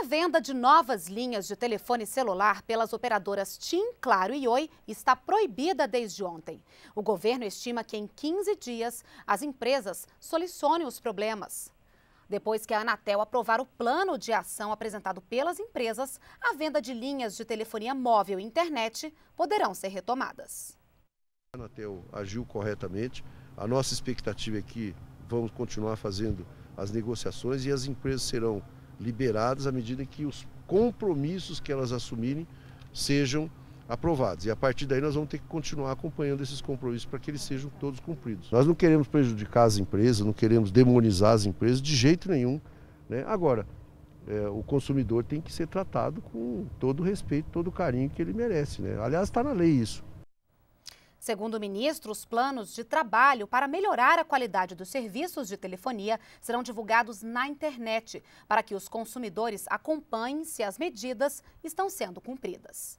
A venda de novas linhas de telefone celular pelas operadoras TIM, Claro e Oi está proibida desde ontem. O governo estima que em 15 dias as empresas solucionem os problemas. Depois que a Anatel aprovar o plano de ação apresentado pelas empresas, a venda de linhas de telefonia móvel e internet poderão ser retomadas. A Anatel agiu corretamente. A nossa expectativa é que vamos continuar fazendo as negociações e as empresas serão liberadas à medida que os compromissos que elas assumirem sejam aprovados. E a partir daí nós vamos ter que continuar acompanhando esses compromissos para que eles sejam todos cumpridos. Nós não queremos prejudicar as empresas, não queremos demonizar as empresas de jeito nenhum. Né? Agora, é, o consumidor tem que ser tratado com todo o respeito, todo o carinho que ele merece. Né? Aliás, está na lei isso. Segundo o ministro, os planos de trabalho para melhorar a qualidade dos serviços de telefonia serão divulgados na internet, para que os consumidores acompanhem se as medidas estão sendo cumpridas.